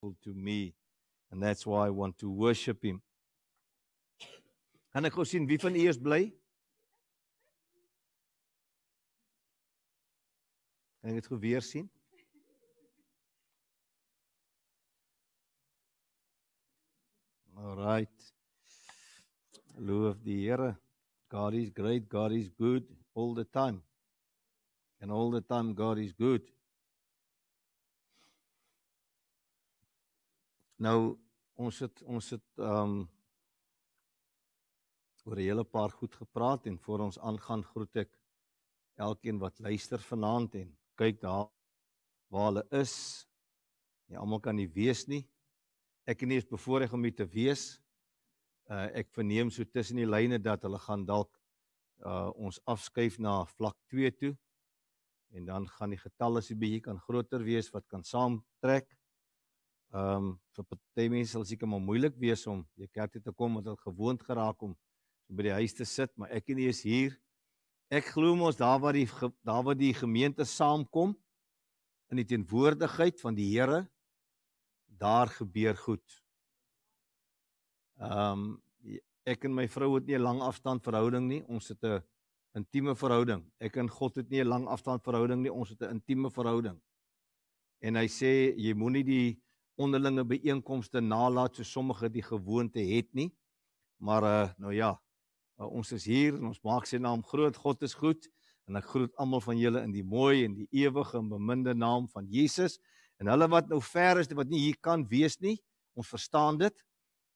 faithful to me and that's why I want to worship him. Kan ek gou sien wie van u is bly? Kan ek dit weer sien? Alright. Loof die Here. God is great, God is good all the time. And all the time God is good. Nou ons het ons het ehm um, oor 'n hele paar goed gepraat en voor ons aangaan groet ek elkeen wat luister vanaand en kyk daar waar hulle is. Nie almal kan nie weet nie. Ek en nie is bevoorreg om u te wees. Uh ek verneem so tussen die lyne dat hulle gaan dalk uh ons afskuif na vlak 2 toe. En dan gaan die getalle se bietjie kan groter wees wat kan saamtrek. Ehm um, vir party mense sal seker maar moeilik wees om jy kerk toe te kom want hulle gewoond geraak om by die huis te sit, maar ek en jy is hier. Ek glo mos daar waar die daar waar die gemeente saamkom in die teenwoordigheid van die Here daar gebeur goed. Ehm um, ek en my vrou het nie 'n lang afstand verhouding nie. Ons het 'n intieme verhouding. Ek en God het nie 'n lang afstand verhouding nie. Ons het 'n intieme verhouding. En hy sê jy moenie die onderlinge byeenkomste nalat so sommige die gewoonte het nie. Maar uh nou ja, uh, ons is hier en ons maak sy naam groot. God is goed en ek groet almal van julle in die mooi en die ewige en beminde naam van Jesus en hulle wat nou ver is wat nie hier kan wees nie. Ons verstaan dit.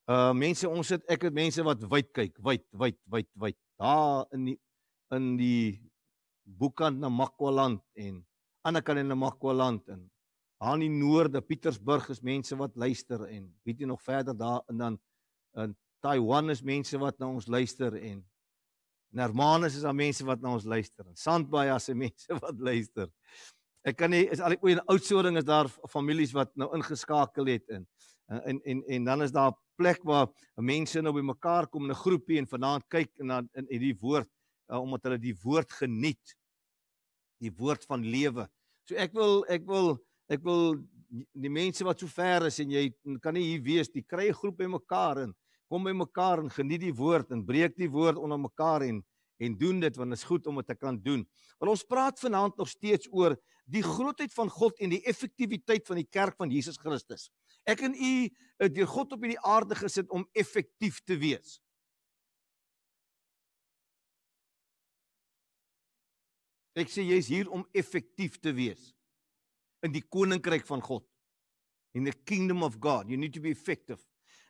Uh mense, ons het ek het mense wat wyd kyk, wyd, wyd, wyd, wyd. Daar in die in die Boekan na Makwaland en aan die ander kant na Makwaland en aan die noorde Pietersburg is mense wat luister en weet jy nog verder daar en dan in Taiwan is mense wat na ons luister en in Hermanus is daar mense wat na ons luister en Sandbay asse mense wat luister. Ek kan nie is al die oudsoring is daar families wat nou ingeskakel het in en, en en en dan is daar 'n plek waar mense nou bymekaar kom in 'n groepie en vanaand kyk en dan in hierdie woord uh, omdat hulle die woord geniet. Die woord van lewe. So ek wil ek wil ek wil die mense wat so ver is en jy kan nie hier wees die kry 'n groep bymekaar en kom bymekaar en geniet die woord en breek die woord onder mekaar en en doen dit want dit is goed om dit te kan doen. Want ons praat vanaand nog steeds oor die grootheid van God en die effektiwiteit van die kerk van Jesus Christus. Ek en u het eh, deur God op hierdie aarde gesit om effektief te wees. Ek sê jy's hier om effektief te wees in die koninkryk van God. In the kingdom of God, you need to be effective.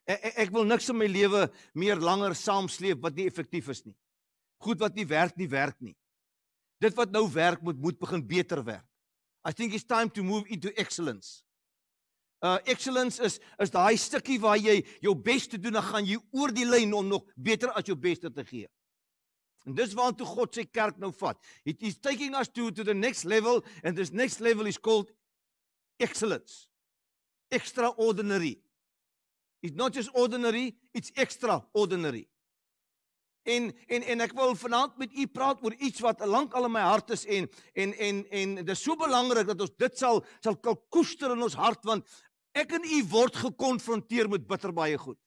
E, e, ek wil niks in my lewe meer langer saamsleep wat nie effektief is nie. Goed wat nie werk nie, werk nie. Dit wat nou werk moet moet begin beter werk. I think it's time to move into excellence. Uh excellence is is daai stukkie waar jy jou bes te doen en gaan jy oor die lyn om nog beter as jou bes te gee. En dis waartoe God sy kerk nou vat. He's taking us to to the next level and this next level is called excellence. Extraordinary. It's not just ordinary, it's extraordinary. En en en ek wil vanaand met u praat oor iets wat lank al in my hart is en en en en dit is so belangrik dat ons dit sal sal koester in ons hart want ek en u word gekonfronteer met bitter baie goed.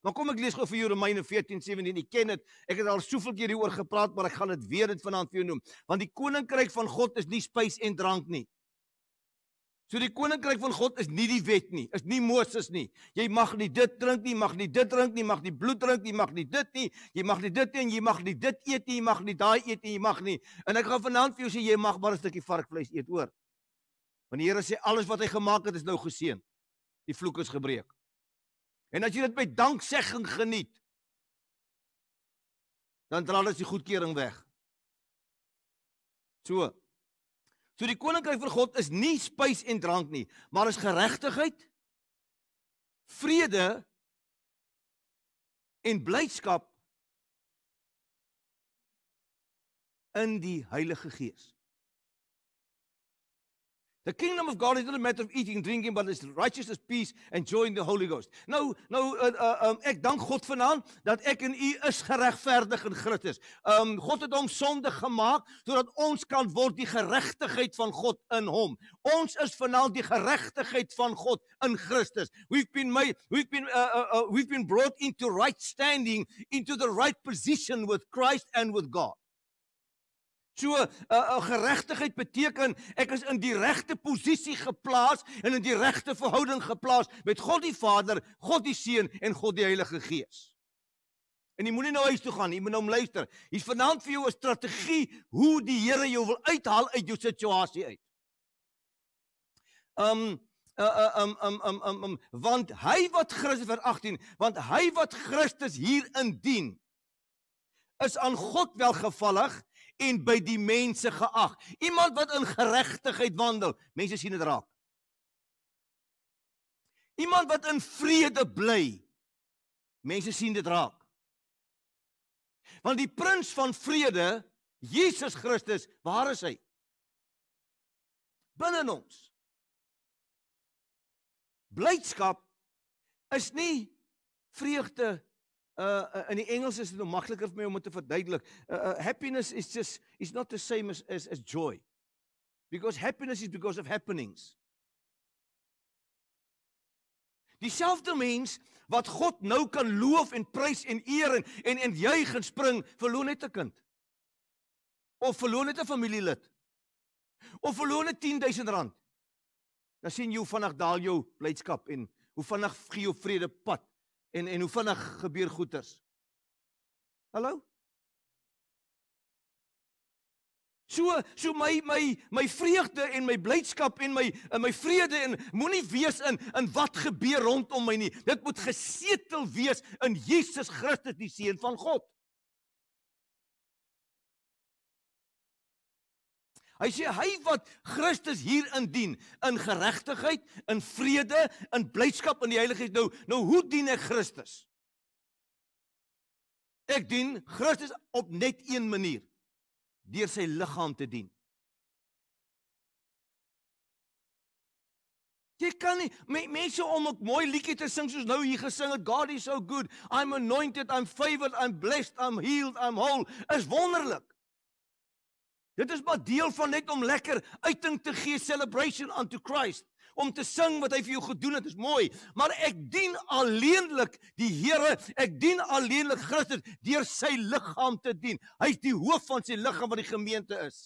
Maar kom ek lees gou vir jou Romeine 14:17. U ken dit. Ek het al soveel keer hieroor gepraat, maar ek gaan dit weer dit vanaand vir jou noem. Want die koninkryk van God is nie spys en drank nie. So die koninkryk van God is nie die wet nie, is nie Moses nie. Jy mag nie dit drink nie, mag nie dit drink nie, mag nie bloed drink nie, mag nie dit nie. Jy mag nie dit en jy mag nie dit eet nie, jy mag nie daai eet nie, jy mag nie. En ek gaan vanaand vir jou sê jy mag maar 'n stukkie varkvleis eet hoor. Want die Here sê alles wat hy gemaak het is nou geseën. Die vloek is gebreek. En as jy dit met danksegging geniet, dan dra alles die goedkeuring weg. So So die koninkryk van God is nie spys en drank nie, maar is geregtigheid, vrede en blydskap in die Heilige Gees. The kingdom of God is not a matter of eating and drinking but it's righteousness peace and joy in the Holy Ghost. Nou nou uh, uh, um, ek dank God vanaand dat ek en u is geregverdig in Christus. Um God het ons sonde gemaak sodat ons kan word die geregtigheid van God in hom. Ons is vanaand die geregtigheid van God in Christus. We've been made we've been uh, uh, uh, we've been brought into right standing into the right position with Christ and with God. So 'n uh, eh, uh, eh, geregtigheid beteken ek is in die regte posisie geplaas en in die regte verhouding geplaas met God die Vader, God die Seun en God die Heilige Gees. En jy moenie nou huis toe gaan, jy moet nou luister. Hier's vanaand vir jou 'n strategie hoe die Here jou wil uithaal uit jou situasie uit. Um uh uh um um um um, um want hy wat Christus vir 18, want hy wat Christus hier indien is aan God welgevallig en by die mense geag. Iemand wat in geregtigheid wandel, mense sien dit raak. Iemand wat in vrede bly, mense sien dit raak. Want die prins van vrede, Jesus Christus, waar is hy? Binne ons. Blydskap is nie vreugde nie Uh, uh, in die Engels is dit nog makliker vir my om dit te verduidelik. Uh, uh, happiness is just is not the same as as as joy. Because happiness is because of happenings. Dieselfde mens wat God nou kan loof en prys en eer en en en juig en spring, verloor net 'n kind. Of verloor net 'n familielid. Of verloor net 10000 rand. Dan sien jy hoe vinnig daal jou blydskap en hoe vinnig gee jou vrede pad en en hoe vinnig gebeur goeters. Hallo? So so my my my vreugde en my blydskap en my en my vrede en moenie wees in in wat gebeur rondom my nie. Dit moet gesetel wees in Jesus Christus die seun van God. Hy sê hy wat Christus hier indien in geregtigheid, in vrede, in blydskap in die heiligheid. Nou, nou hoe dien ek Christus? Ek dien Christus op net een manier. Deur sy liggaam te dien. Jy kan nie met mense om 'n mooi liedjie te sing soos nou hier gesing het God is so good, I'm anointed, I'm favored, I'm blessed, I'm healed, I'm whole. Is wonderlik. Dit is maar deel van net om lekker uiting te gee, celebration unto Christ, om te sing wat hy vir jou gedoen het, is mooi, maar ek dien alleenlik die Here, ek dien alleenlik Christus deur sy liggaam te dien. Hy's die hoof van sy liggaam wat die gemeente is.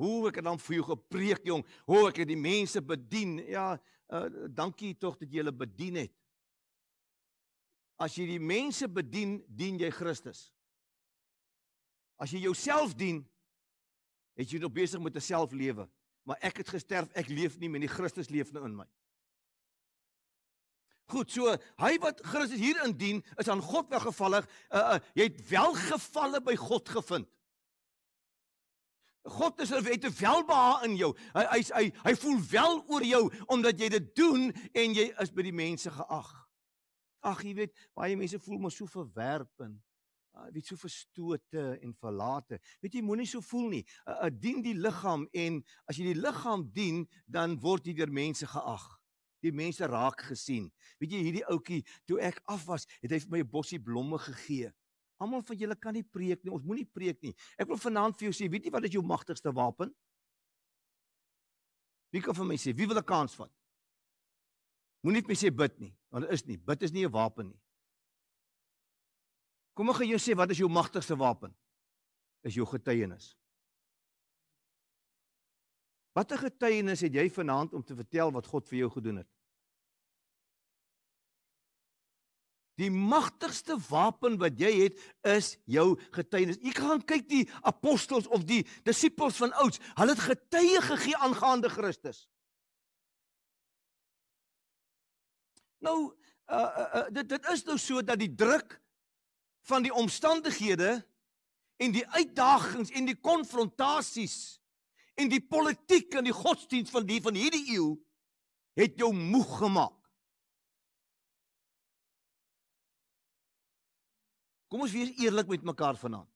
Hoe ek dan vir jou gepreek jong, hoe ek het die mense bedien. Ja, uh, dankie tog dat jy hulle bedien het. As jy die mense bedien, dien jy Christus. As jy jouself dien, het jy nog besig met 'n selflewe, maar ek het gesterf, ek leef nie meer nie, Christus leef nou in my. Goed, so hy wat Christus hier indien is aan God weggevallig, uh, uh, jy het welgevalle by God gevind. God is er wette welbehae in jou. Hy hy hy, hy voel wel oor jou omdat jy dit doen en jy is by die mense geag. Ag, jy weet, baie mense voel maar so verwerpend. Uh, weet so verstote en verlate. Weet jy moenie so voel nie. Uh, uh, dien die liggaam en as jy die liggaam dien, dan word jy deur mense geag. Die mense raak gesien. Weet jy hierdie ouetjie toe ek af was, het hy vir my 'n bossie blomme gegee. Almal van julle kan nie preek nie. Ons moenie preek nie. Ek wil vanaand vir jou sê, weet jy wat is jou magtigste wapen? Wie kan vir my sê wie wil 'n kans vat? Moenie vir my sê bid nie, want dit is nie. Bid is nie 'n wapen nie. Kom ek gaan jou sê wat is jou magtigste wapen? Is jou getuienis. Watter getuienis het jy vanaand om te vertel wat God vir jou gedoen het? Die magtigste wapen wat jy het is jou getuienis. Jy kan kyk die apostels of die disippels van ouds, hulle het getuie gegee aangaande Christus. Nou uh, uh, dit dit is nou so dat die druk van die omstandighede en die uitdagings en die konfrontasies en die politiek en die godsdienst van die van hierdie eeu het jou moeg gemaak. Kom ons wees eerlik met mekaar vanaand.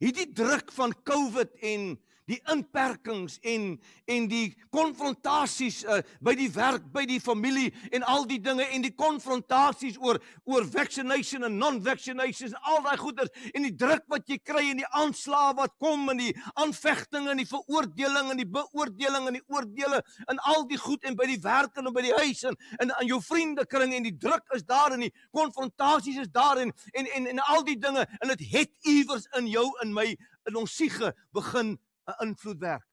Hierdie druk van COVID en die inperkings en en die konfrontasies uh, by die werk, by die familie en al die dinge en die konfrontasies oor oor vaccination en non-vaccinations, al daai goeders en die druk wat jy kry en die aanslae wat kom en die aanvegtinge en die veroordeling en die beoordeling en die oordeele en al die goed en by die werk en by die huis en en aan jou vriendekring en die druk is daar en die konfrontasies is daar en en en, en al die dinge en dit het iewers in jou en my in ons siege begin 'n invloed werk.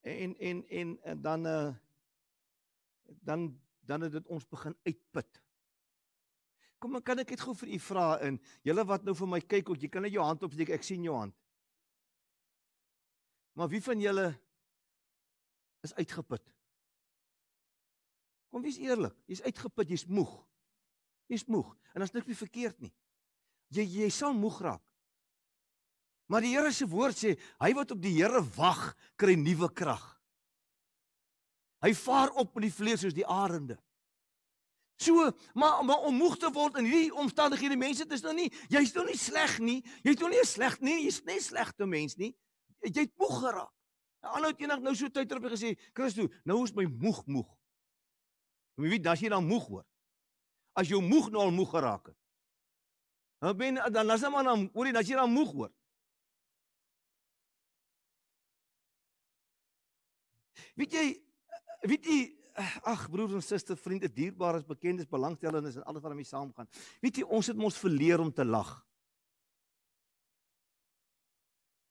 En en en, en eh, dan eh uh, dan dan het dit ons begin uitput. Kom dan kan ek dit gou vir u vra in. Julle wat nou vir my kyk, ook, jy kan net jou hand opsteek. Ek sien jou hand. Maar wie van julle is uitgeput? Kom wees eerlik, jy's uitgeput, jy's moeg. Jy's moeg en daar's niks verkeerd nie. Jy jy sal moeg raak. Maar die Here se woord sê, hy wat op die Here wag, kry nuwe krag. Hy vaar op met die vlees soos die arende. So, maar maar om moeg te word in hierdie omstandighede, mense, dit is nou nie, jy's nou nie sleg nie. Jy's nou nie sleg nee, nie, jy's net slegte mens nie. Jy't moeg geraak. Al nou eendag nou so tyd terug gesê, Christo, nou is my moeg moeg. Wie weet, dan as jy dan moeg word as jou moeg nou al moeg geraak het. Dan ben dan as jy maar dan oor die nasie dan moeg word. Weet jy weet jy ag broers en susters, vriende, dierbares, bekendes, belangstellendes en alles wat daarmee saamgaan. Weet jy ons het mos verleer om te lag.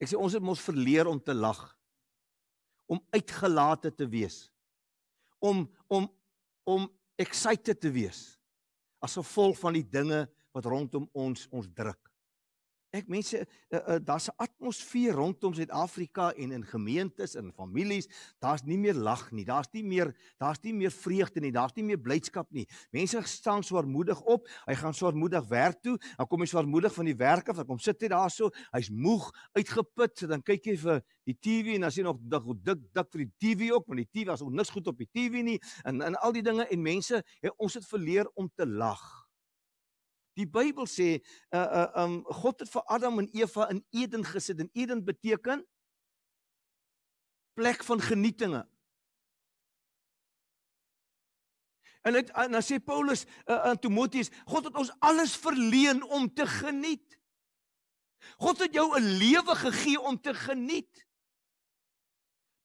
Ek sê ons het mos verleer om te lag. Om uitgelate te wees. Om om om excited te wees as gevolg van die dinge wat rondom ons ons druk. Ek mense uh, uh, daar's 'n atmosfeer rondom Suid-Afrika en in gemeentes en families, daar's nie meer lag nie, daar's nie meer daar's nie meer vreugde nie, daar's nie meer blydskap nie. Mense staan swaarmoedig op, hy gaan swaarmoedig werk toe, dan kom hy swaarmoedig van die werk af, dan kom sit hy daarso, hy's moeg, uitgeput, sit dan kyk hy vir die TV en dan sien nog dik dik dik vir die TV ook, want die TV was ook niks goed op die TV nie en en al die dinge en mense, he, ons het verleer om te lag. Die Bybel sê uh uh um God het vir Adam en Eva in Eden gesit. En Eden beteken plek van genietinge. En dit en dan sê Paulus aan eh, uh, Timoteus, God het ons alles verleen om te geniet. God het jou 'n lewe gegee om te geniet.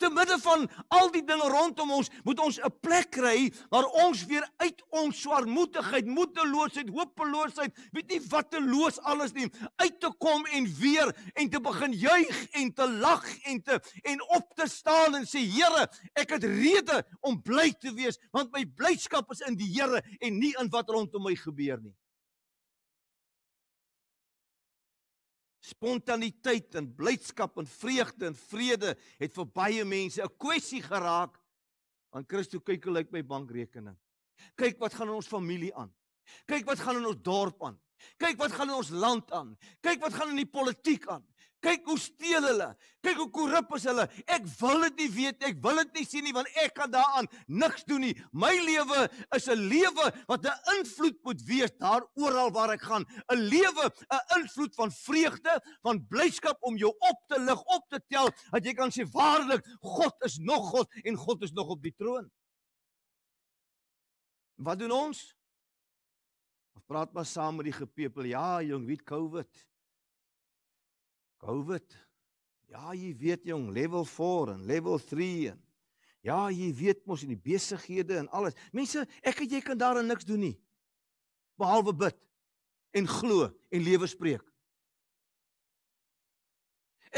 Te midde van al die dinge rondom ons, moet ons 'n plek kry waar ons weer uit ons swaarmoedigheid, moedeloosheid, hopeloosheid, weet nie wat te los alles nie, uit te kom en weer en te begin juig en te lag en te en op te staan en sê Here, ek het rede om bly te wees want my blydskap is in die Here en nie in wat rondom my gebeur nie. spontaniteit en blydskap en vreugde en vrede het vir baie mense 'n kwessie geraak. Aan Christo kyk hoe lyk my bankrekening. Kyk wat gaan in ons familie aan. Kyk wat gaan in ons dorp aan. Kyk wat gaan in ons land aan. Kyk wat gaan in die politiek aan kyk hoe steel hulle. Kyk hoe korrup is hulle. Ek wil dit nie weet, ek wil dit nie sien nie want ek kan daaraan niks doen nie. My lewe is 'n lewe wat 'n invloed moet wees daar oral waar ek gaan. 'n Lewe, 'n invloed van vreugde, van blydskap om jou op te lig, op te tel dat jy kan sê waarlik God is nog God en God is nog op die troon. Wat doen ons? Ons praat maar saam met die gepeple. Ja, jong, wie het COVID? COVID. Ja, jy weet jong, level 4 en level 3 en ja, jy weet mos in die besighede en alles. Mense, ek en jy kan daar niks doen nie. Behalwe bid en glo en lewe spreek.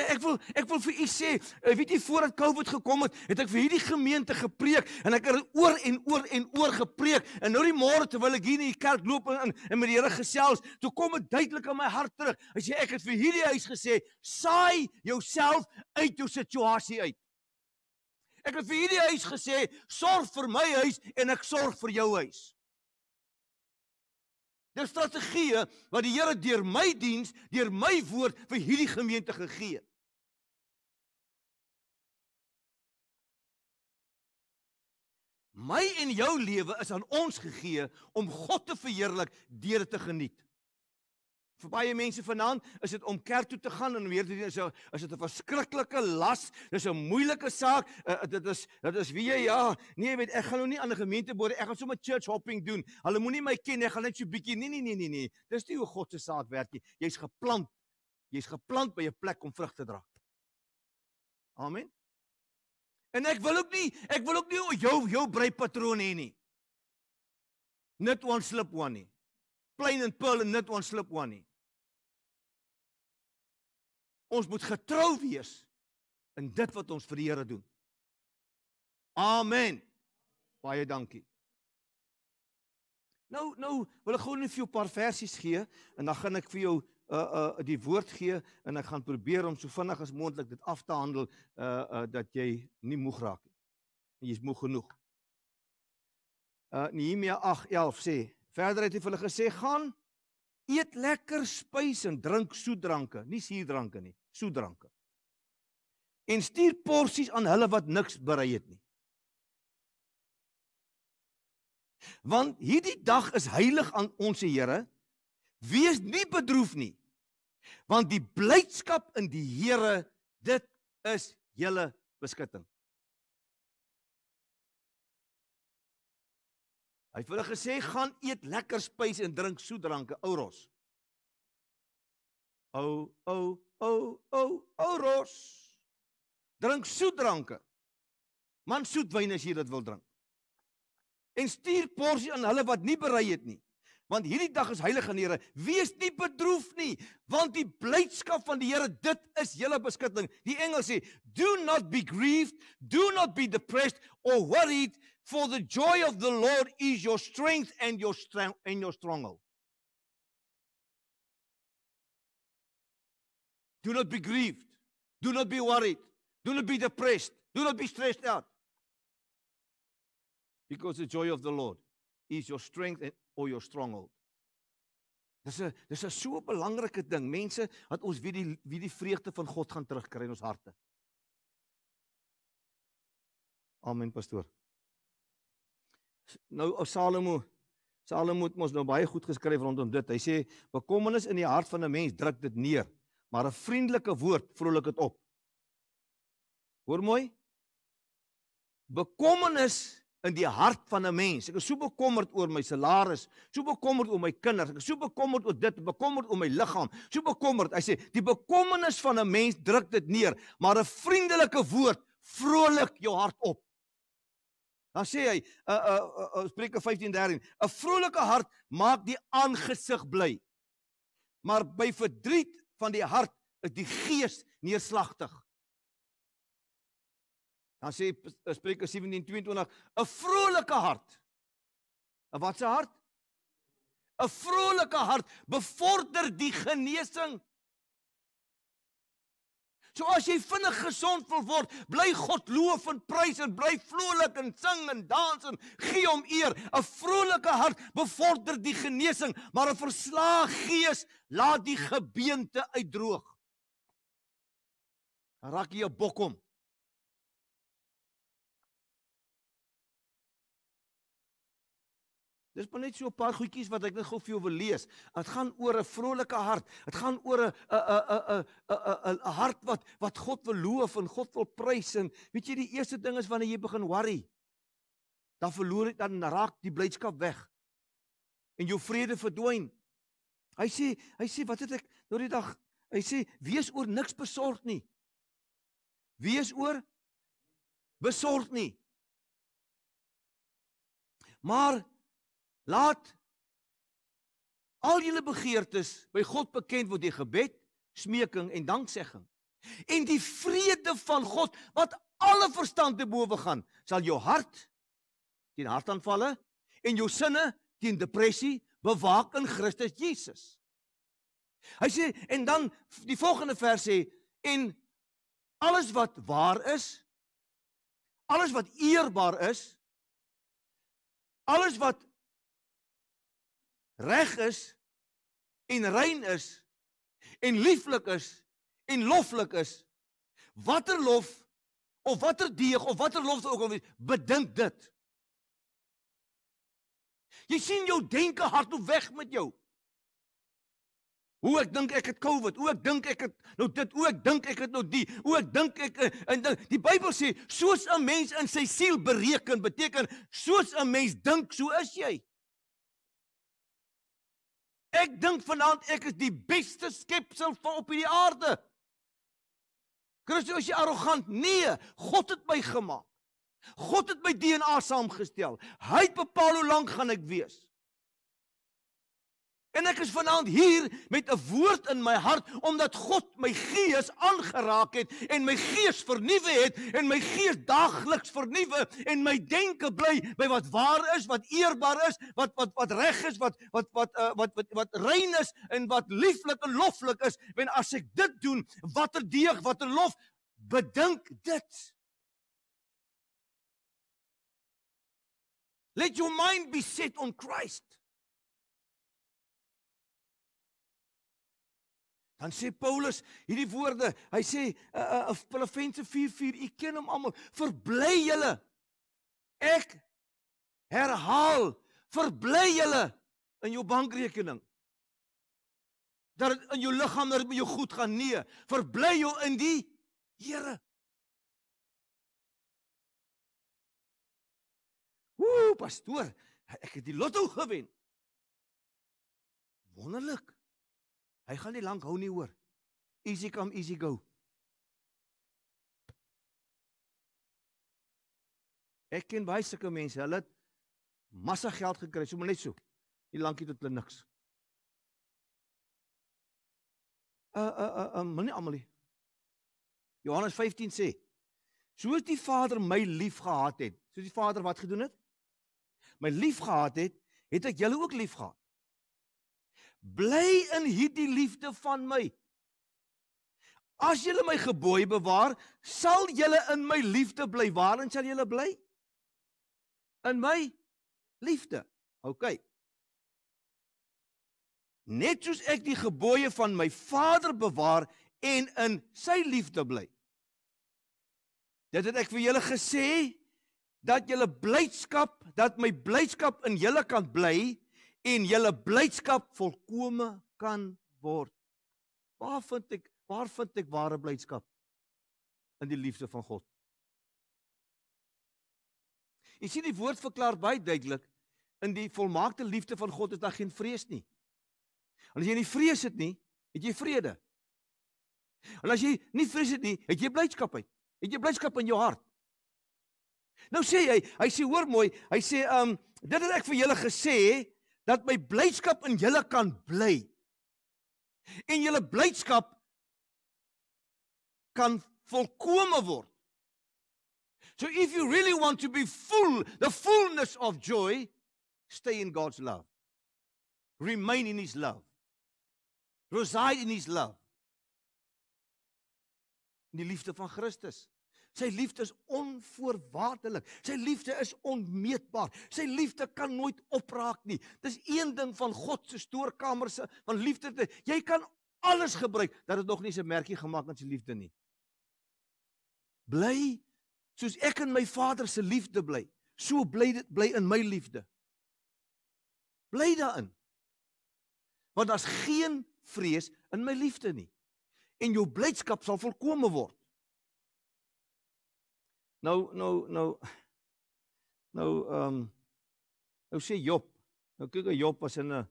Ek wil ek wil vir u sê, eh, weet jy voordat COVID gekom het, het ek vir hierdie gemeente gepreek en ek het oor en oor en oor gepreek. En nou die môre terwyl ek hier in die kerk loop en en, en met die Here gesels, toe kom dit duidelik in my hart terug. As jy ek het vir hierdie huis gesê, saai jouself uit jou situasie uit. Ek het vir hierdie huis gesê, sorg vir my huis en ek sorg vir jou huis. Dis strategie wat die Here deur my diens, deur my woord vir hierdie gemeente gegee het. My en jou lewe is aan ons gegee om God te verheerlik deur dit te geniet. Vir baie mense vanaand is dit om kerk toe te gaan en weer te doen is 'n is dit 'n verskriklike las. Dis 'n moeilike saak. Uh, dit is dit is wie jy ja. Nee, weet ek gaan nou nie aan 'n gemeente boer. Ek gaan sommer church hopping doen. Hulle moenie my ken. Ek gaan net so 'n bietjie. Nee, nee, nee, nee, nee. Dis nie hoe God se saak werk nie. Jy's geplant. Jy's geplant by 'n plek om vrug te dra. Amen. En ek wil ook nie ek wil ook nie jou jou brei patroon hê nie. Net one slip one nie. Plain and pearl and net one slip one nie. Ons moet getrou wees in dit wat ons vir die Here doen. Amen. Baie dankie. Nou nou wil ek gou net vir jou 'n paar versies gee en dan gaan ek vir jou uh uh die woord gee en ek gaan probeer om so vinnig as moontlik dit af te handel uh uh dat jy nie moeg raak nie. Jy's moeg genoeg. Uh Nehemia 8:11 sê: "Verder het hy vir hulle gesê: Gaan eet lekker spyse en drink soetdranke, nie suurdranke nie, soetdranke. En stuur porsies aan hulle wat niks berei het nie." Want hierdie dag is heilig aan ons Here. Wees nie bedroef nie want die blydskap in die Here dit is julle beskutting. Hy het hulle gesê gaan eet lekker spesie en drink soetdranke, ouros. Ou, ou, ou, ou, ouros. Drink soetdranke. Man soetwyn as jy dit wil drink. En stuur porsie aan hulle wat nie berei het nie want hierdie dag is heilig aan die Here. Wees nie bedroef nie, want die blydskap van die Here dit is julle beskutting. Die engel sê, "Do not be grieved, do not be depressed or worried, for the joy of the Lord is your strength and your strength and your stronghold." Do not be grieved. Do not be worried. Do not be depressed. Do not be stressed out. Because the joy of the Lord is your strength and or your stronghold. Dis 'n dis 'n so belangrike ding, mense, dat ons wie die wie die vreugde van God gaan terugkry in ons harte. Amen, pastoor. Nou Salomo Salomo het mos nou baie goed geskryf rondom dit. Hy sê bekommernis in die hart van 'n mens druk dit neer, maar 'n vriendelike woord vrolik dit op. Hoor mooi. Bekommernis in die hart van 'n mens. Ek is so bekommerd oor my salaris, so bekommerd oor my kinders, ek is so bekommerd oor dit, bekommerd oor my liggaam, so bekommerd. Hy sê die bekommernis van 'n mens druk dit neer, maar 'n vriendelike woord vrolik jou hart op. Dan sê hy, uh uh, uh, uh Spreuke 15:13, 'n vrolike hart maak die aangesig bly. Maar by verdriet van die hart is die gees neerslagtig. Dan sê eh, Spreuke 17:22, 'n vrolike hart. 'n Watse hart? 'n Vrolike hart bevorder die genesing. So as jy vinnig gesond wil word, bly God loof en prys en bly vrolik en sing en dans en gee hom eer. 'n Vrolike hart bevorder die genesing, maar 'n verslae gees laat die gebeente uitdroog. Raak jy 'n bok om? Dis maar net so 'n paar goedjies wat ek net gou vir jou wil lees. Dit gaan oor 'n vrolike hart. Dit gaan oor 'n 'n 'n 'n 'n 'n hart wat wat God wil loof en God wil prys en weet jy die eerste ding is wanneer jy begin worry, dan verloor jy dan raak die blydskap weg en jou vrede verdwyn. Hy sê, hy sê wat het ek nou die dag? Hy sê wees oor niks besorg nie. Wees oor besorg nie. Maar Laat al julle begeertes by God bekend word deur gebed, smeking en danksegging. En die vrede van God wat alle verstand te bowe gaan, sal jou hart teen hartaanvalle en jou sinne teen depressie bewaak in Christus Jesus. Hy sê en dan die volgende vers sê en alles wat waar is, alles wat eerbaar is, alles wat reg is en rein is en lieflik is en loflik is watter lof of watter deeg of watter lof ook al bedink dit jy sien jou denke hardop weg met jou hoe ek dink ek het covid hoe ek dink ek het nou dit hoe ek dink ek het nou die hoe ek dink ek eh, en dink eh, die bybel sê soos 'n mens in sy siel bereken beteken soos 'n mens dink so is jy Ek dink vanaand ek is die beste skepsel van op hierdie aarde. Christus, as jy arrogant, nee, God het my gemaak. God het my DNA saamgestel. Hy het bepaal hoe lank gaan ek wees. En ek is vanaand hier met 'n woord in my hart omdat God my gees aangeraak het en my gees vernuwe het en my gees daagliks vernuwe en my denke bly by wat waar is, wat eerbaar is, wat wat wat reg is, wat wat wat uh, eh, wat wat, wat, wat rein is en wat lieflik en loflik is. Wen as ek dit doen, watter deeg, watter lof bedink dit? Let your mind be set on Christ. Dan sê Paulus hierdie woorde. Hy sê in Filippense 4:4, u ken hom almal, verbly julle. Ek herhaal, verbly julle in jou bankrekening. Dat in jou liggaam dat dit met jou goed gaan. Nee, verbly jou in die Here. Ooh, pastoor, ek het die lotto gewen. Wonderlik. Hy gaan nie lank hou nie hoor. Easy come easy go. Ek ken baie sulke mense, hulle het massa geld gekry, sommer net so. Nie lankie tot hulle niks. Uh uh uh, uh moenie almal nie. Johannes 15 sê: Soos die Vader my liefgehad het, soos die Vader wat gedoen het? My liefgehad het, het ek julle ook liefgehad. Bly in hierdie liefde van my. As julle my gebooie bewaar, sal julle in my liefde bly. Waarin sal julle bly? In my liefde. OK. Net soos ek die gebooie van my Vader bewaar en in sy liefde bly. Dit het ek vir julle gesê dat julle blydskap, dat my blydskap in julle kan bly. Blij, en julle blydskap volkome kan word. Waar vind ek waar vind ek ware blydskap? In die liefde van God. Jy sien die woord verklaar baie duidelik in die volmaakte liefde van God is daar geen vrees nie. En as jy nie vrees het nie, het jy vrede. En as jy nie vrees het nie, het jy blydskap uit. Het jy blydskap in jou hart? Nou sê hy, hy sê hoor mooi, hy sê ehm um, dit het ek vir julle gesê, dat my blydskap in julle kan bly. En julle blydskap kan volkome word. So if you really want to be full, the fullness of joy, stay in God's love. Remain in his love. Reside in his love. In die liefde van Christus. Sy liefde is onvoorwaardelik. Sy liefde is onmeetbaar. Sy liefde kan nooit opraak nie. Dis een ding van God se stoorkamer se van liefde. Te, jy kan alles gebruik dat dit nog nie se merkie gemaak aan sy liefde nie. Bly soos ek in my Vader se liefde bly. So bly dit bly in my liefde. Bly daarin. Want daar's geen vrees in my liefde nie. En jou blydskap sal volkome word. Nou nou nou nou ehm um, nou sê Job. Nou kyk Job was in 'n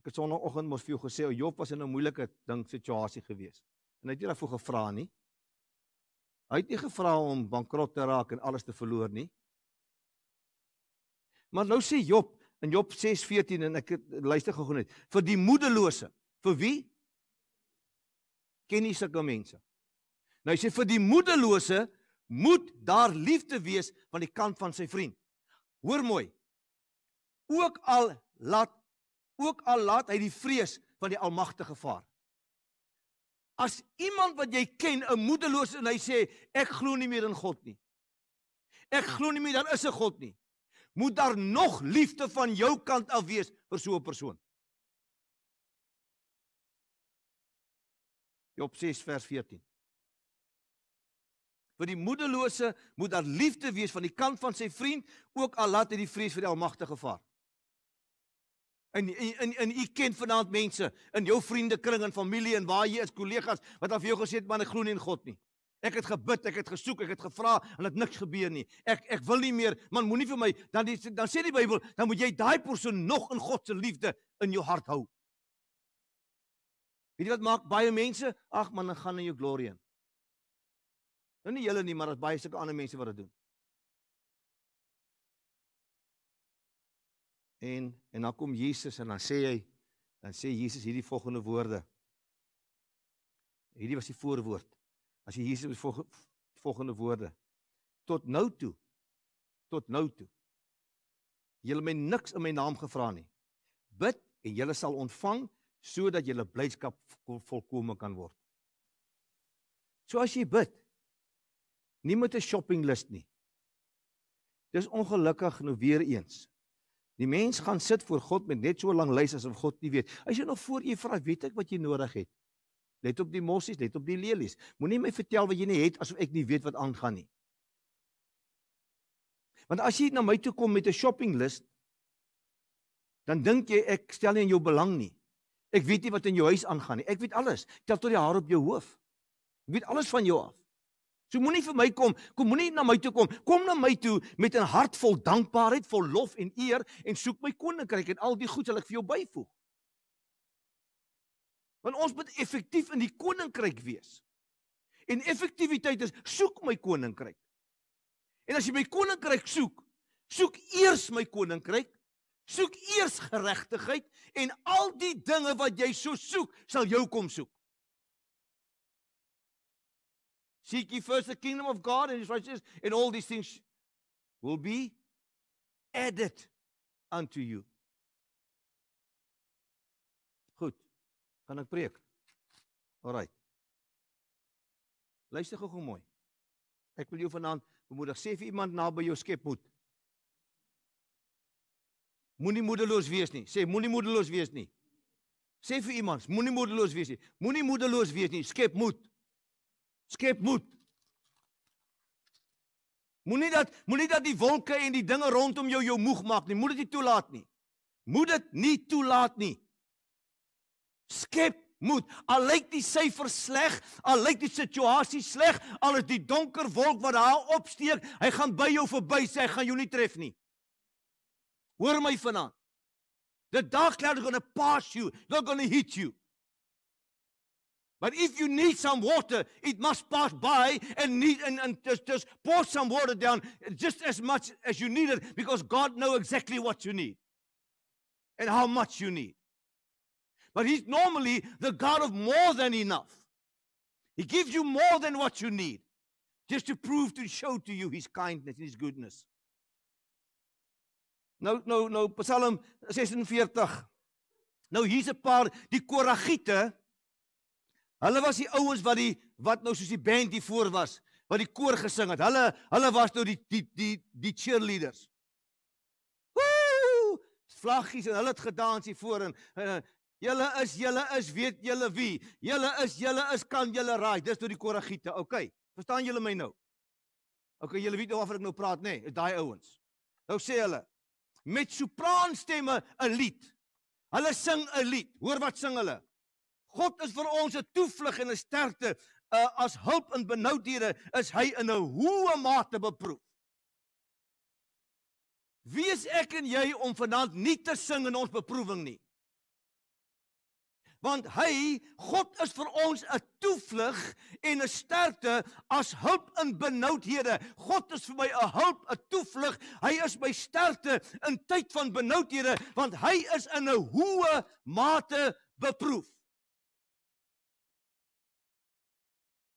ek het sonoggend mos vir jou gesê Job was in 'n moeilike ding situasie gewees. En hy het nie daarvoor gevra nie. Hy het nie gevra om bankrot te raak en alles te verloor nie. Maar nou sê Job in Job 6:14 en ek het luister gou net vir die moedelose. Vir wie? Ken jy sulke mense? Nou hy sê vir die moedelose moet daar liefde wees van die kant van sy vriend. Hoor mooi. Ook al laat ook al laat hy die vrees van die almagtige vaar. As iemand wat jy ken 'n moedeloos en hy sê ek glo nie meer in God nie. Ek glo nie meer daar is 'n God nie. Moet daar nog liefde van jou kant af wees vir so 'n persoon? Job 6 vers 14 vir die moedelose moet daar liefde wees van die kant van sy vriend ook al laat hy die vrees vir die almagtige vaar. En in in in u ken vanaand mense in jou vriendekring en familie en waar jy is kollegas wat af jou gesê het man ek glo nie in God nie. Ek het gebid, ek het gesoek, ek het gevra en dit niks gebeur nie. Ek ek wil nie meer man moenie vir my dan die, dan sê die Bybel dan moet jy daai persoon nog in God se liefde in jou hart hou. Weet jy wat maak baie mense? Ag man, dan gaan in jou glorie in. Nou nie julle nie, maar daar's baie sulke ander mense wat dit doen. En en dan kom Jesus en dan sê hy dan sê Jesus hierdie volgende woorde. Hierdie was die voorwoord. As jy Jesus volgende volgende woorde. Tot nou toe. Tot nou toe. Julle my niks in my naam gevra nie. Bid en julle sal ontvang sodat julle blydskap volkome kan word. So as jy bid, nie met 'n shopping list nie. Dis ongelukkig nou weer eens. Die mens gaan sit voor God met net so 'n lang lys asof God nie weet. As jy nog voor U vra, weet ek wat jy nodig het. Let op die mossies, let op die lelies. Moenie my vertel wat jy nie het asof ek nie weet wat aangaan nie. Want as jy na my toe kom met 'n shopping list, dan dink jy ek stel nie in jou belang nie. Ek weet nie wat in jou huis aangaan nie. Ek weet alles. Ek tel tot die haar op jou hoof. Ek weet alles van jou af. So moenie vir my kom, kom moenie na my toe kom. Kom na my toe met 'n hart vol dankbaarheid, vol lof en eer en soek my koninkryk en al die goed sal ek vir jou byvoeg. Want ons moet effektief in die koninkryk wees. En effektiwiteit is soek my koninkryk. En as jy my koninkryk soek, soek eers my koninkryk, soek eers geregtigheid en al die dinge wat jy so soek, sal jou kom soek. Seek ye first the kingdom of God and his righteousness, and all these things will be added unto you. Goed. Kan ek preek? Alrite. Luister gou gou mooi. Ek wil jou vanaand bemoedig. Sê vir iemand naby jou skep moed. Moenie moedeloos wees nie. Sê moenie moedeloos wees nie. Sê vir iemand, moenie moedeloos wees nie. Moenie moedeloos wees nie. Skep moed skep moed. Moenie dat moenie dat die wolke en die dinge rondom jou jou moeg maak nie. Moet dit nie toelaat nie. Moet dit nie toelaat nie. Skep moed. Al lyk die syfers sleg, al lyk die situasie sleg, al is die donker wolk wat daar opsteek, hy gaan by jou verby sê hy gaan jou nie tref nie. Hoor my vanaand. The dark cloud is going to pass you. It's not going to hit you. But if you need some water, it must pass by and need and, and just, just pour some water down just as much as you need it because God knows exactly what you need and how much you need. But He's normally the God of more than enough. He gives you more than what you need just to prove to show to you His kindness and His goodness. Nou nou nou Psalm 46. Nou hier's 'n paar die koragiete Hulle was die ouens wat die wat nou soos die band hier voor was, wat die koor gesing het. Hulle hulle was nou die die die die cheerleaders. Woo! Vlaggies en hulle het gedans hier voor en eh, julle is julle is weet julle wie? Julle is julle is kan julle raai. Dis nou die koragiete. OK. Verstaan julle my nou? OK, julle weet nou waaroor ek nou praat, nê? Nee, Daai ouens. Nou sê hulle met sopraanstemme 'n lied. Hulle sing 'n lied. Hoor wat sing hulle? God is vir ons 'n toevlug en 'n sterkte. Uh, as hulp in benoudhede is hy in 'n hoë mate beproef. Wie is ek en jy om vanaand nie te sing in ons beproewing nie? Want hy, God is vir ons 'n toevlug en 'n sterkte as hulp in benoudhede. God is vir my 'n hulp, 'n toevlug. Hy is my sterkte in tyd van benoudhede, want hy is in 'n hoë mate beproef.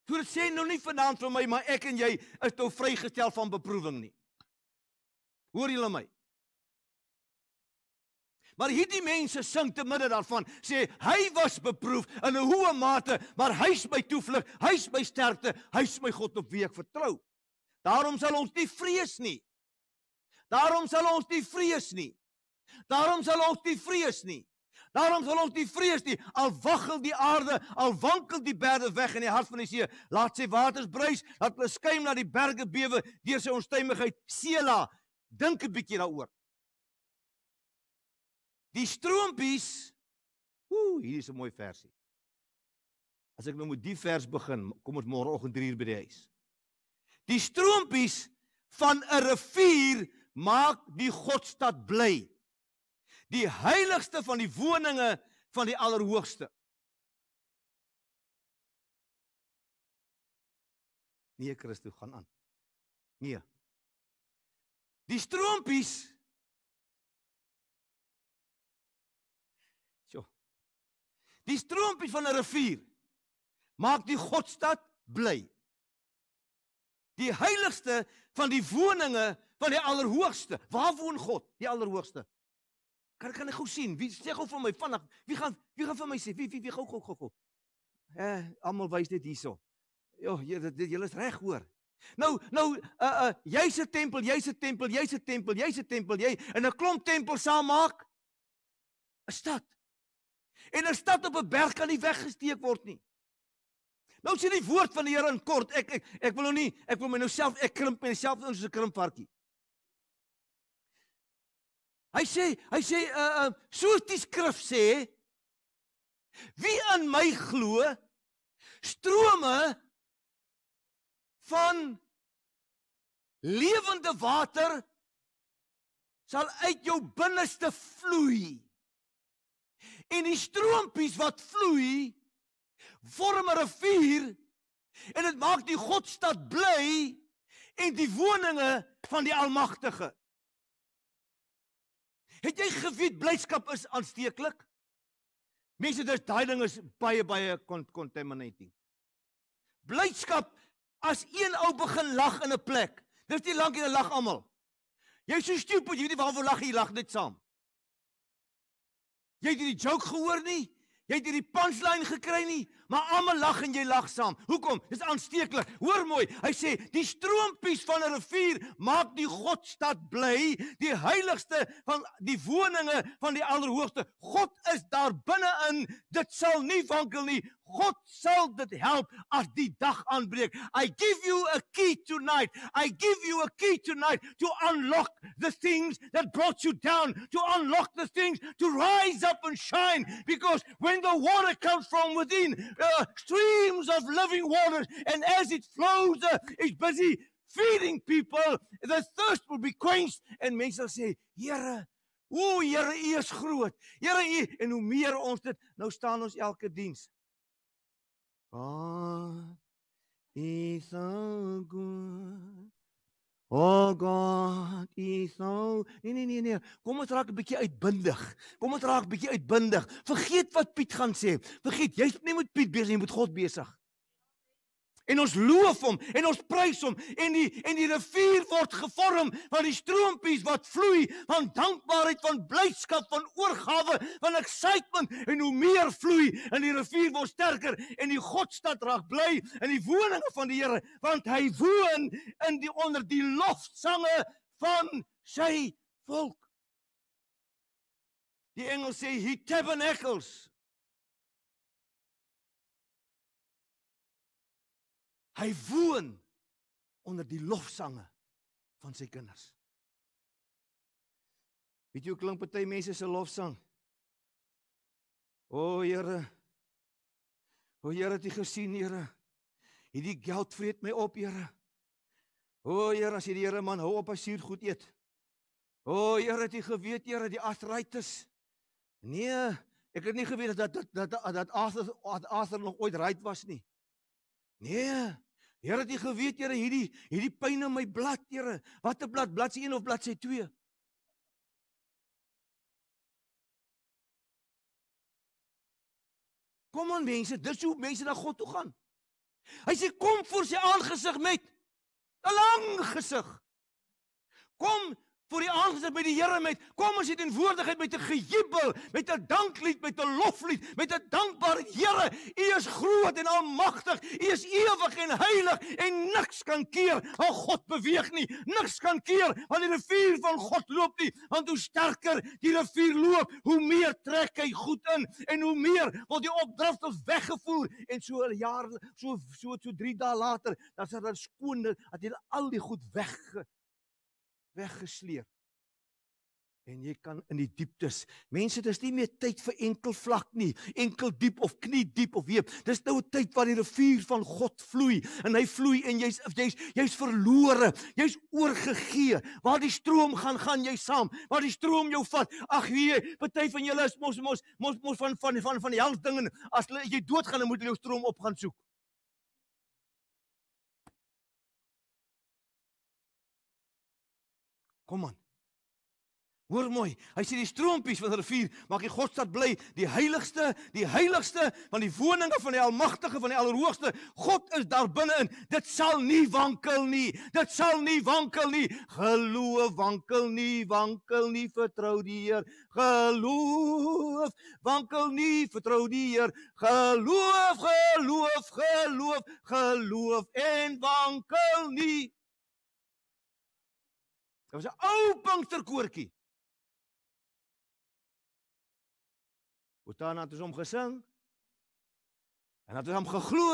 So dit sê nou nie vanaand vir my maar ek en jy is nou vrygestel van beproewing nie. Hoor julle my? Maar hierdie mense sing te midde daarvan, sê hy was beproef in 'n hoë mate, maar hy's my toevlug, hy's my sterkte, hy's my God op wie ek vertrou. Daarom sal ons nie vrees nie. Daarom sal ons nie vrees nie. Daarom sal ons nie vrees nie. Daarom sal ons nie vrees nie. Al waggel die aarde, al wankel die berge weg in die hart van die see, laat sy waters bruis, laat hulle skuim na die berge bewe deur sy onstuimigheid. Sela, dink 'n bietjie daaroor. Die stroompies. Ooh, hier is 'n mooi versie. As ek nou met die vers begin, kom ons môreoggend 3:00 by die huis. Die stroompies van 'n rivier maak die godstad bly die heiligste van die woninge van die Allerhoogste. Nee, Christo gaan aan. Nee. Die stroompies Die stroompie van 'n rivier maak die Godstad bly. Die heiligste van die woninge van die Allerhoogste. Waar woon God? Die Allerhoogste. Kan kan ek gou sien? Wie sê gou vir my vinnig? Wie gaan wie gaan vir my sê? Wie wie wie gou gou gou gou. Eh, uh, almal wys dit hierso. Ja, jy dit julle is reg hoor. Nou, nou, uh uh jy's 'n tempel, jy's 'n tempel, jy's 'n tempel, jy's 'n tempel, jy in 'n klomp tempel saam maak 'n stad. En 'n stad op 'n berg kan nie weggesteek word nie. Nou sien die woord van die Here in kort. Ek ek ek wil nou nie ek wil my nou self ek krimp myself in soos 'n krimpvarkie. Hy sê, hy sê uh uh soos die skrif sê, wie aan my glo, strome van lewende water sal uit jou binneste vloei. En die stroompies wat vloei vorm 'n rivier en dit maak die Godstad bly en die woninge van die Almagtige. Het jy geweet blydskap is aansteeklik? Mense, dis daai ding is baie baie contaminating. Blydskap as een ou begin lag in 'n plek. Dis nie lank en lag almal. Jy's so stupid, jy weet nie waarvoor lag jy lag net saam. Jy het hierdie joke gehoor nie? Jy het hierdie punchline gekry nie? maar almal lag en jy lag saam. Hoekom? Dis aansteeklik. Hoor mooi. Hy sê die stroompies van 'n rivier maak die Godstad bly, die heiligste van die woninge van die Allerhoogste. God is daar binne-in. Dit sal nie wankel nie. God sal dit help as die dag aanbreek. I give you a key tonight. I give you a key tonight to unlock the things that brought you down, to unlock the things to rise up and shine because when the water comes from within, uh, streams of living water, and as it flows, uh, it's busy feeding people. The thirst will be quenched, and men shall say, Here. O Here, U is groot. Here, U en hoe meer ons dit nou staan ons elke diens. Ah, is so goed. O oh God, U sou. Nee nee nee nee. Kom ons raak 'n bietjie uitbindig. Kom ons raak 'n bietjie uitbindig. Vergeet wat Piet gaan sê. Vergeet, jy's nie met Piet besig nie, jy moet God besig. En ons loof hom en ons prys hom en die en die rivier word gevorm van die stroompies wat vloei van dankbaarheid van blydskap van oorgawe van excitement en hoe meer vloei en die rivier word sterker en die godstad raak bly in die woninge van die Here want hy woon in die onder die lofsange van sy volk Die engel sê he tabernacles Hy woon onder die lofsange van sy kinders. Weet jy hoe klink party mense se lofsang? O Here. O Here, het U gesien, Here? Hierdie geld vreet my op, Here. O Here, as hierdie Here man hou op as hy goed eet. O Here, het U geweet, Here, die arthritis? Nee, ek het nie geweet dat dat dat dat arthritis nog ooit ryd was nie. Nee. Here het U geweet, Here, hierdie hierdie pyn in my blad, Here. Watter blad? Bladsy 1 of bladsy 2? Kom aan mense, dis hoe mense na God toe gaan. Hy sê kom voor sy aangesig met 'n lang gesig. Kom voor die aangesig by die Here met kom ons het in woordigheid met 'n gejubel, met 'n danklied, met 'n loflied, met 'n dankbare Here. U is groot en almagtig. U is ewig en heilig en niks kan keer. Al God beweeg nie. Niks kan keer want die rivier van God loop nie. Want hoe sterker die rivier loop, hoe meer trek hy goed in en hoe meer word die opdrift ons weggevoer en so 'n jaar so so so 3 dae later dan sal dan skoon dat jy al die goed weg weggesleep. En jy kan in die dieptes. Mense, dis nie meer tyd vir enkel vlak nie, enkel diep of knie diep of weep. Dis nou 'n tyd waar die rivier van God vloei en hy vloei en jy's jy's jy's verlore. Jy's oorgegee. Waar die stroom gaan gaan jy saam. Waar die stroom jou vat. Ag nee, party van julle is mos mos mos mos van van van van die helse dinge. As jy dood gaan, dan moet jy jou stroom op gaan soek. Kom aan. Hoor mooi. Hy sê die stroompies van die rivier maak die Godstad bly, die heiligste, die heiligste van die woninge van die Almagtige van die Allerhoogste. God is daar binne-in. Dit sal nie wankel nie. Dit sal nie wankel nie. Geloof wankel nie, wankel nie, vertrou die Heer. Geloof wankel nie, vertrou die Heer. Geloof, geloof, geloof, geloof en wankel nie. Dit was 'n ou Pinksterkoortjie. Utana het ons hom gesing. En het ons hom geglo.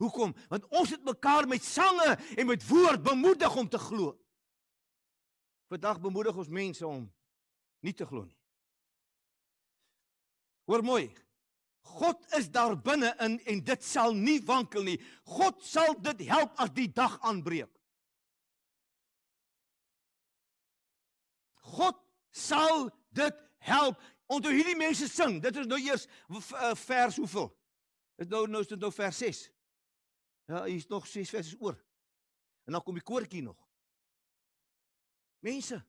Hoekom? Want ons het mekaar met sange en met woord bemoedig om te glo. Vandag bemoedig ons mense om nie te glo nie. Hoor mooi. God is daar binne in en dit sal nie wankel nie. God sal dit help as die dag aanbreek. God sal dit help. Onthou hierdie mense sing, dit is nou eers eh, vers hoeveel? Is nou nou is dit nou vers 6. Ja, hier's nog 6 verse oor. En dan kom die koortjie nog. Mense,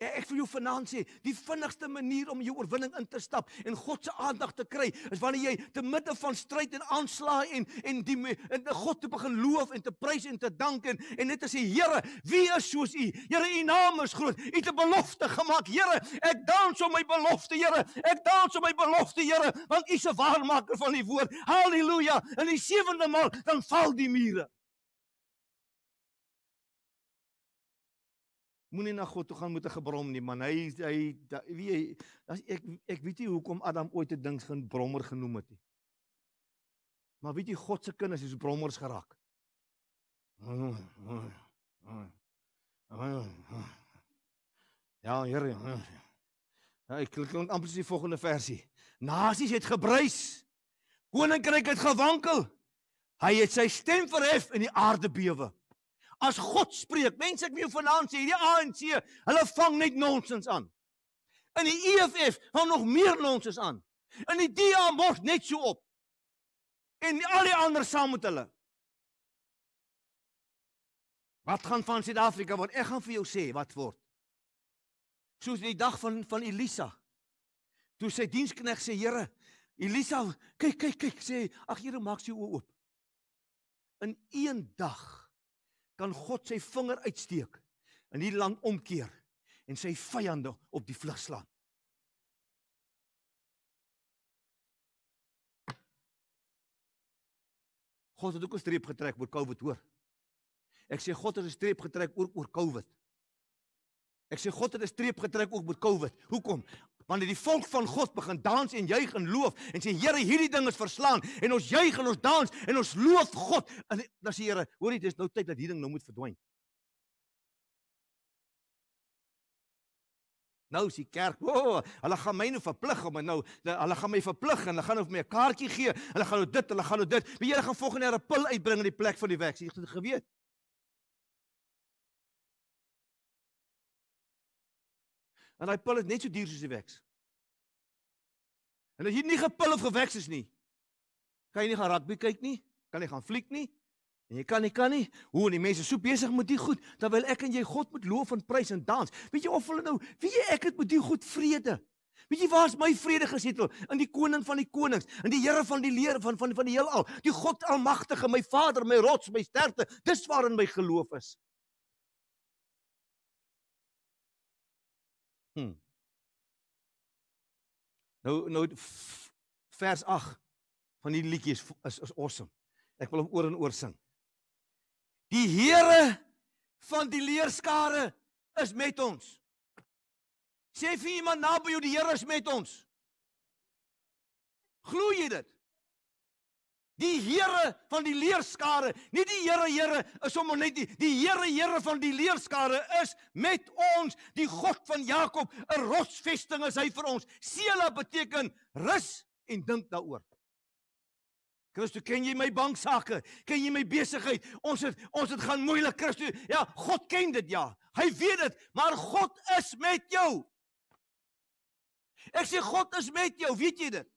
Ek wil jou vanaand sê, die vinnigste manier om jou oorwinning in te stap en God se aandag te kry, is wanneer jy te midde van stryd en aanslae en en die en God te begin loof en te prys en te dank en en net te sê, Here, wie is soos U? Here, U naam is groot. U het 'n belofte gemaak, Here. Ek dans op my belofte, Here. Ek dans op my belofte, Here, want U is 'n waarmaker van die woord. Halleluja. En die sewende maal dan val die mure. moenie na God toe gaan met 'n gebrom nie, man. Hy hy weet jy, as ek ek weet nie hoekom Adam ooit 'n ding van brommer genoem het nie. Maar weet jy God se kinders is brommers geraak. Ja, Here. Ja, ek klink net amper die volgende versie. Nasies het gebruis. Koninkryk het gewankel. Hy het sy stem verhef in die aarde bewe as God spreek. Mense, ek moet jou vanaand sê, hierdie ANC, hulle vang net nonsens aan. In die EFF vang nog meer nonsens aan. In die DA mors net so op. En al die ander saam met hulle. Wat gaan van Suid-Afrika word? Ek gaan vir jou sê wat word. Soos die dag van van Elisa. Toe sy dienskneg sê, "Here, Elisa, kyk, kyk, kyk," sê, "Ag Here, maak sy oë oop." In een dag kan God sy vinger uitsteek en hierdie land omkeer en sy vyande op die vlug slaan. God het ook 'n streep getrek oor COVID, hoor. Ek sê God het 'n streep getrek oor oor COVID. Ek sê God het 'n streep getrek ook met COVID. Hoekom? Wanneer die volk van God begin dans en juig en loof en sê Here, hierdie ding is verslaan en ons juig en ons dans en ons loof God. En dan sê Here, hoorie, dis nou tyd dat hierdie ding nou moet verdwyn. Nou is die kerk, o, oh, hulle gaan my nou verplig om nou, hulle gaan my verplig en hulle gaan nou vir my 'n kaartjie gee. Hulle gaan nou dit, hulle gaan nou dit. Wie jy gaan volgende jaar 'n pil uitbring in die plek van die weg. Jy het geweet. En daai pil is net so duur soos die weks. En as jy nie gepil of geweks is nie, kan jy nie gaan rugby kyk nie, kan jy gaan fliek nie. En jy kan nie kan nie. Hoe en die mense so besig met die goed, terwyl ek en jy God moet loof en prys en dans. Weet jy of hulle nou, weet jy ek het met die goed vrede. Weet jy waar is my vrede gesetel? In die koning van die konings, in die Here van die leer van van van die heelal, die God almagtige, my Vader, my rots, my sterkte. Dis waar in my geloof is. Hmm. Nou nou vers 8 van die liedjie is, is is awesome. Ek wil hom oor en oor sing. Die Here van die leerskare is met ons. Sê vir iemand naby jou die Here is met ons. Glo jy dit? Die Here van die leerskare, nie die Here Here is hom net die die Here Here van die leerskare is met ons, die God van Jakob, 'n rotsvesting is hy vir ons. Sela beteken rus en dink daaroor. Christus, ken jy my bank sake? Ken jy my besigheid? Ons het ons het gaan moeilik, Christus. Ja, God ken dit ja. Hy weet dit, maar God is met jou. Ek sê God is met jou, weet jy dit?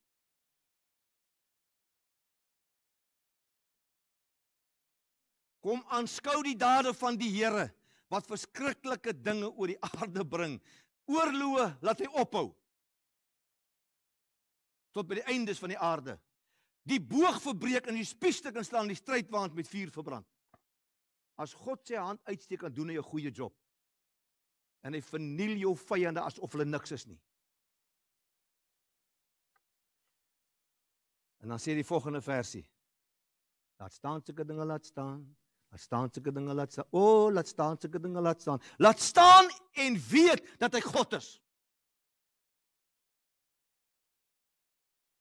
Kom aanskou die dade van die Here wat verskriklike dinge oor die aarde bring. Oorloë laat hy ophou. Tot by die eindes van die aarde. Die boog verbreek en die spiesstuk instaan die strydwaand met vuur verbrand. As God sy hand uitsteek kan doen hy 'n goeie job. En hy verniel jou vyande asof hulle niks is nie. En dan sê die volgende versie. Laat staan sulke dinge laat staan. Laat staan sulke dinge laat staan. O, oh, laat staan sulke dinge laat staan. Laat staan en weet dat hy God is.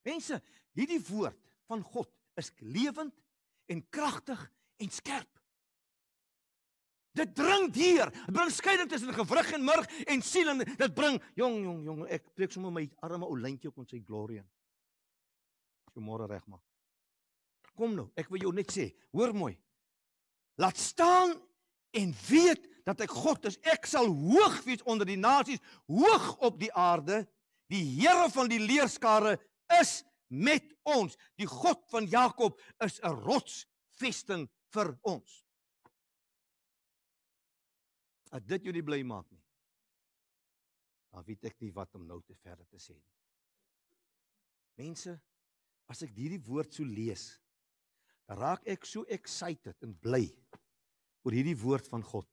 Mense, hierdie woord van God is lewend en kragtig en skerp. Dit dring deur. Dit bring skeiding tussen gewrig en murg en siel en dit bring jong jong jong ek preek sommer my arme ou lintjie op sy glorie. Goeiemôre regma. Kom nou, ek wil jou net sê, hoor mooi laat staan en weet dat ek God is. Ek sal hoog wees onder die nasies, hoog op die aarde. Die Here van die leerskare is met ons. Die God van Jakob is 'n rotsvesting vir ons. As dit jou nie bly maak nie, dan weet ek nie wat om nou te verder te sê nie. Mense, as ek hierdie woord so lees, raak ek so excited en bly oor hierdie woord van God.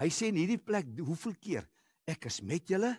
Hy sê in hierdie plek hoeveel keer ek is met julle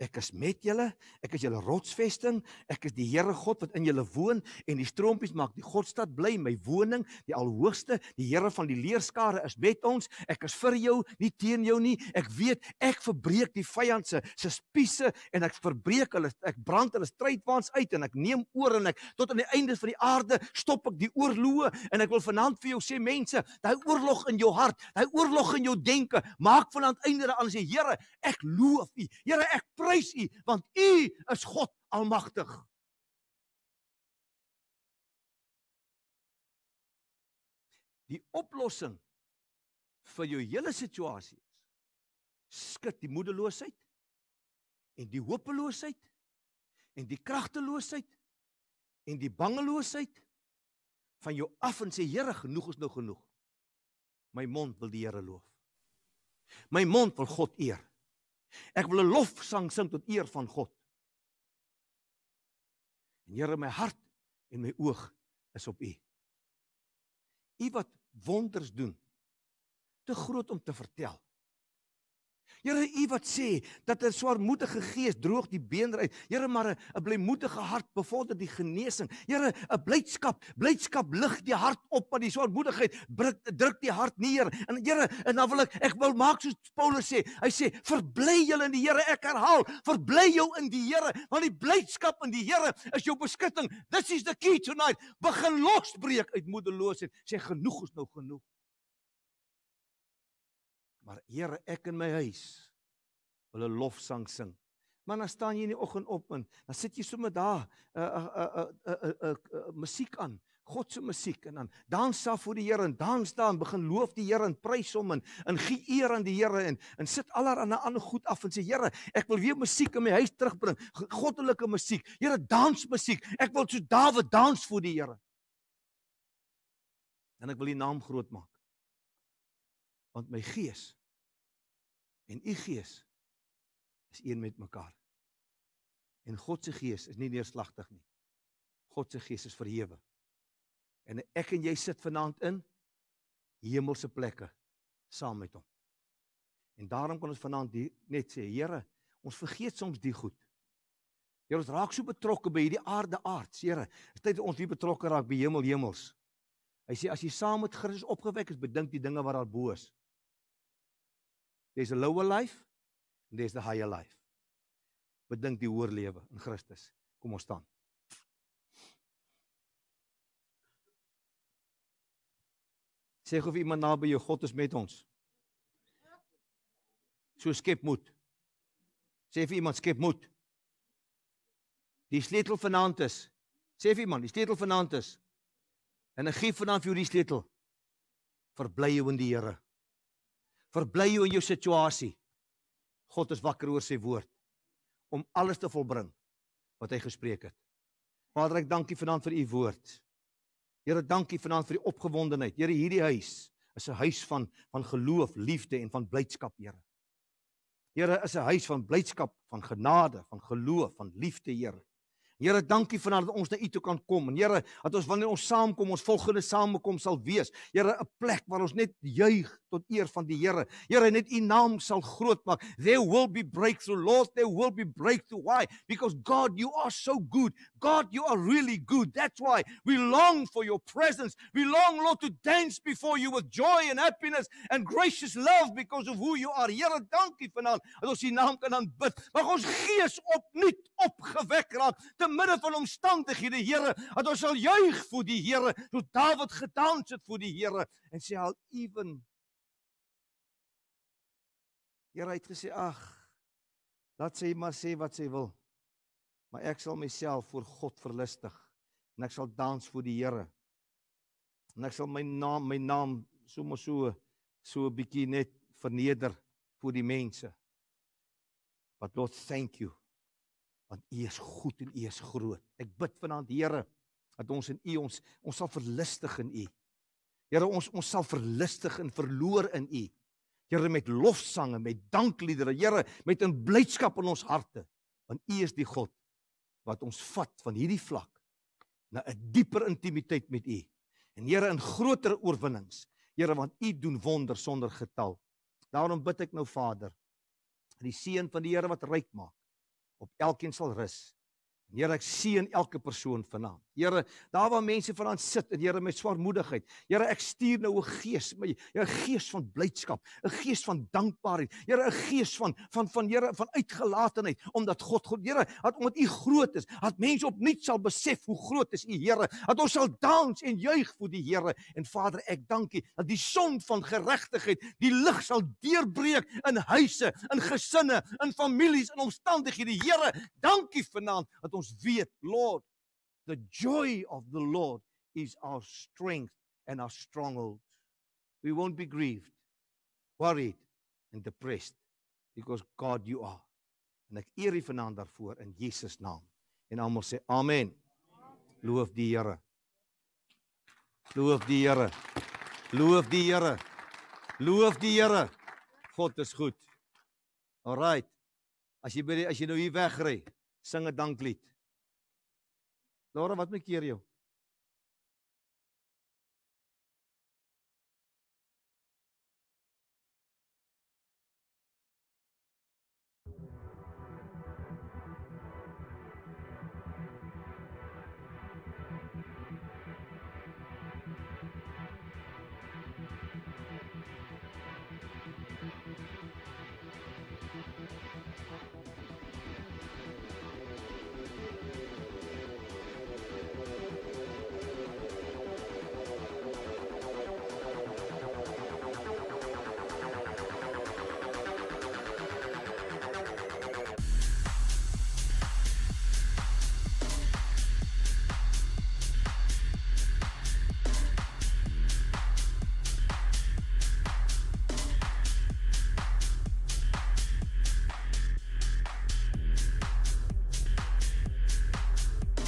Ek is met julle. Ek is julle rotsvesting. Ek is die Here God wat in julle woon en die stroompies maak die Godstad bly my woning. Die Alhoogste, die Here van die leerskare is met ons. Ek is vir jou, nie teen jou nie. Ek weet ek verbreek die vyand se se spiese en ek verbreek hulle ek brand hulle strydwaans uit en ek neem oor en ek tot aan die einde van die aarde stop ek die oorloë en ek wil vanaand vir jou sê mense, daai oorlog in jou hart, daai oorlog in jou denke, maak vanaand einde daaraan sê Here, ek loof U. Here, ek prys U want U is God almagtig. Die oplossing vir jou hele situasie is skud die moedeloosheid en die hopeloosheid en die kragteloosheid en die bangeloosheid van jou af en sê Here genoeg is nou genoeg. My mond wil die Here loof. My mond wil God eer. Ek wil 'n lofsang sing tot eer van God. En Here, my hart en my oog is op U. U wat wonders doen. Te groot om te vertel. Here u wat sê dat 'n swaarmoedige gees droog die bene uit. Here maar 'n blymoedige hart bevorder die genesing. Here 'n blydskap, blydskap lig die hart op van die swaarmoedigheid, druk druk die hart neer. En Here, en dan wil ek ek wil maak soos Paulus sê. Hy sê: "Verbly julle in die Here." Ek herhaal: "Verbly jou in die Here, want die blydskap in die Here is jou beskutting." This is the key tonight. Begin losbreek uit moedeloosheid. Sê genoeg is nou genoeg. Maar Here, ek in my huis wil 'n lofsang sing. Maar dan staan jy in die oggend op en dan sit jy sommer daar 'n 'n 'n 'n musiek aan, God se musiek en dan dans daar voor die Here en dans daar en begin loof die Here en prys hom en en gee eer aan die Here en en sit allerlei aan 'n ander goed af en sê Here, ek wil weer musiek in my huis terugbring, goddelike musiek. Here, dans musiek. Ek wil so Dawid dans voor die Here. En ek wil die naam groot maak want my gees en u gees is een met mekaar. En God se gees is nie neerslagtig nie. God se gees is verhewe. En ek en jy sit vanaand in hemelse plekke saam met hom. En daarom kan ons vanaand die, net sê, Here, ons vergeet soms die goed. Here, ons raak so betrokke by hierdie aarde aard, Here. Dit is tyd dat ons weer betrokke raak by hemel hemels. Hy sê as jy saam met Christus opgewek is, bedink die dinge wat daar bo is. There's a lower life and there's the higher life. Bedink die hoër lewe in Christus. Kom ons staan. Sê of iemand naby jou God is met ons. So skep moed. Sê vir iemand skep moed. Die sleutel vanaand is. Sê vir iemand, die sleutel vanaand is. En ek gee vanaand vir jou die sleutel. Verbly jou in die Here. Verbly jy in jou situasie. God is wakker oor sy woord om alles te volbring wat hy gespreek het. Vader, ek dankie vanaand vir u woord. Here, dankie vanaand vir die opgewondenheid. Here, hierdie huis is 'n huis van van geloof, liefde en van blydskap, Here. Here, is 'n huis van blydskap, van genade, van geloof, van liefde, Here. Here dankie vanaand dat ons na u toe kan kom. En Here, dat ons wanneer ons saamkom, ons volgende samekoms sal wees. Here, 'n plek waar ons net juig tot eer van die Here. Here, net U naam sal groot maak. There will be breakthrough, Lord. There will be breakthrough. Why? Because God, you are so good. God, you are really good. That's why we long for your presence. We long, Lord, to dance before you with joy and happiness and gracious love because of who you are. Here, dankie vanaand dat ons U naam kan aanbid. Mag ons gees opnuut opgewek raak te midde van omstandighede, Here, dat ons sal juig vir die Here, so Dawid gedans het vir die Here en sê al ewen Here het gesê, "Ag, laat sy maar sê wat sy wil. Maar ek sal myself voor God verlustig en ek sal dans voor die Here. En ek sal my naam, my naam so mos so so 'n bietjie net verneder voor die mense. But Lord, thank you. Want U is goed en U is groot. Ek bid vanaand, Here, dat ons in U ons ons sal verlustig in U. Here, ons ons sal verlustig en verloor in U. Here met lofsange, met dankliedere, Here met 'n blydskap in ons harte, want U is die God wat ons vat van hierdie vlak na 'n dieper intimiteit met U. En Here in groter oorwinnings. Here want U doen wonder sonder getal. Daarom bid ek nou Vader, die seën van die Here wat ryk maak op elkeen sal rus En Here, ek seën elke persoon vanaand. Here, daar waar mense vanaand sit en Here my swaarmoedigheid. Here, ek stuur nou 'n gees, my 'n gees van blydskap, 'n gees van dankbaarheid. Here, 'n gees van van van Here van uitgelatenheid omdat God God Here, dat omdat U groot is, dat mense opnuut sal besef hoe groot is U Here. Dat ons sal dans en juig vir die Here. En Vader, ek dank U dat die son van geregtigheid die lig sal deurbreek in huise, in gesinne, in families, in omstandighede. Here, dankie vanaand dat ons ons weet, Lord, the joy of the Lord is our strength and our stronghold. We won't be grieved, worried and depressed because God you are. En ek eer U vanaand daarvoor in Jesus naam. En almal sê amen. Loof die Here. Loof die Here. Loof die Here. Loof die Here. God is goed. Alrite. As jy by die, as jy nou hier wegry, sing 'n danklied. Laura, wat maak keer jou?